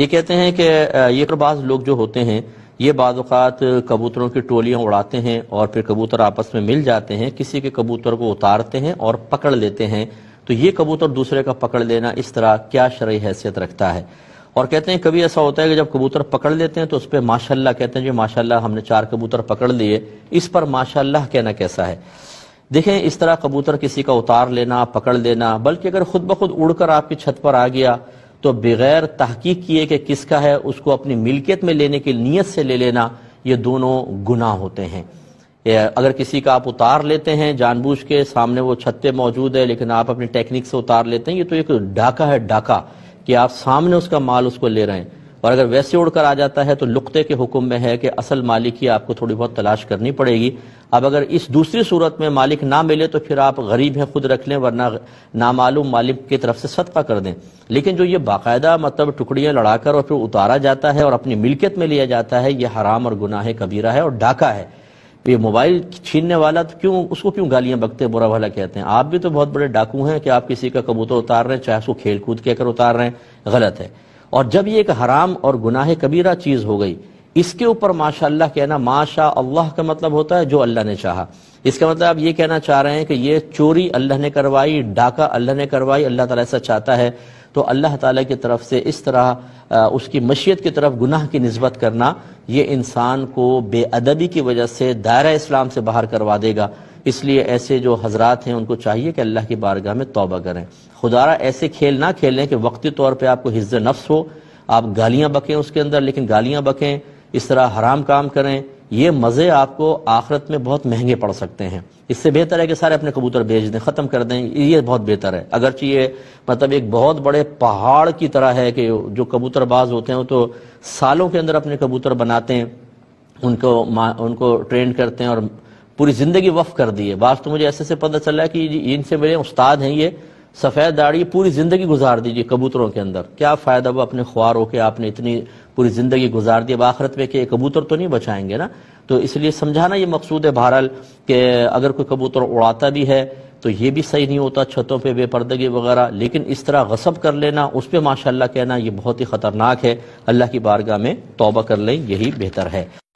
ये कहते हैं कि ये बाज लोग जो होते हैं ये बाज़ात कबूतरों की टोलियां उड़ाते हैं और फिर कबूतर आपस में मिल जाते हैं किसी के कबूतर को उतारते हैं और पकड़ लेते हैं तो ये कबूतर दूसरे का पकड़ लेना इस तरह क्या शर्य हैसियत रखता है और कहते हैं कभी ऐसा होता है कि जब कबूतर पकड़ लेते हैं तो उस पर माशाला कहते हैं जी माशाला हमने चार कबूतर पकड़ लिए इस पर माशाला कहना कैसा है देखें इस तरह कबूतर किसी का उतार लेना पकड़ लेना बल्कि अगर खुद ब खुद उड़कर आपकी छत पर आ गया तो बगैर तहकीक किए कि किसका है उसको अपनी मिल्कियत में लेने की नीयत से ले लेना ये दोनों गुनाह होते हैं अगर किसी का आप उतार लेते हैं जानबूझ के सामने वो छत्ते मौजूद है लेकिन आप अपनी टेक्निक से उतार लेते हैं ये तो एक डाका है डाका कि आप सामने उसका माल उसको ले रहे हैं और अगर वैसे उड़कर आ जाता है तो लुकते के हुक्म में है कि असल मालिक ही आपको थोड़ी बहुत तलाश करनी पड़ेगी अब अगर इस दूसरी सूरत में मालिक ना मिले तो फिर आप गरीब हैं खुद रख लें वरना नामालूम मालिक की तरफ से सदका कर दें लेकिन जो ये बाकायदा मतलब टुकड़ियाँ लड़ाकर और फिर उतारा जाता है और अपनी मिल्कियत में लिया जाता है ये हराम और गुनाह कबीरा है और डाका है ये मोबाइल छीनने वाला तो क्यों उसको क्यों गालियां बकते हैं बुरा भला कहते हैं आप भी तो बहुत बड़े डाकू हैं कि आप किसी का कबूतर उतार रहे हैं चाहे उसको खेल कूद कहकर उतार रहे हैं गलत है और जब ये एक हराम और गुनाह कबीरा चीज़ हो गई इसके ऊपर माशाल्लाह कहना माशा अल्लाह का मतलब होता है जो अल्लाह ने चाहा इसका मतलब आप ये कहना चाह रहे हैं कि ये चोरी अल्लाह ने करवाई डाका अल्लाह ने करवाई अल्लाह ताला ऐसा चाहता है तो अल्लाह ताला की तरफ से इस तरह उसकी मशीयत की तरफ गुनाह की नस्बत करना ये इंसान को बेअदबी की वजह से दायरा इस्लाम से बाहर करवा देगा इसलिए ऐसे जो हजरात हैं उनको चाहिए कि अल्लाह की बारगाह में तोबा करें खुदारा ऐसे खेल ना खेलें कि वक्ती तौर पर आपको हिज्ज नफ्स हो आप गालियां बकें उसके अंदर लेकिन गालियां बकें इस तरह हराम काम करें ये मज़े आपको आखरत में बहुत महंगे पड़ सकते हैं इससे बेहतर है कि सारे अपने कबूतर भेज दें ख़त्म कर दें ये बहुत बेहतर है अगर ये मतलब एक बहुत बड़े पहाड़ की तरह है कि जो कबूतरबाज होते हैं वो तो सालों के अंदर अपने कबूतर बनाते हैं उनको उनको ट्रेंड करते हैं और पूरी ज़िंदगी वफ़ कर दिए बात तो मुझे ऐसे से पता चला है कि इनसे मेरे उस्ताद हैं ये सफ़ेद दाढ़ी पूरी ज़िंदगी गुजार दीजिए कबूतरों के अंदर क्या फ़ायदा वो अपने ख्वार हो के आपने इतनी पूरी ज़िंदगी गुजार दी अब आखिरत में कि कबूतर तो नहीं बचाएंगे ना तो इसलिए समझाना ये मकसूद है बहरहाल कि अगर कोई कबूतर उड़ाता भी है तो ये भी सही नहीं होता छतों पे बेपर्दगी वगैरह लेकिन इस तरह गसब कर लेना उस पर माशाल्लाह कहना ये बहुत ही ख़तरनाक है अल्लाह की बारगाह में तौबा कर लें यही बेहतर है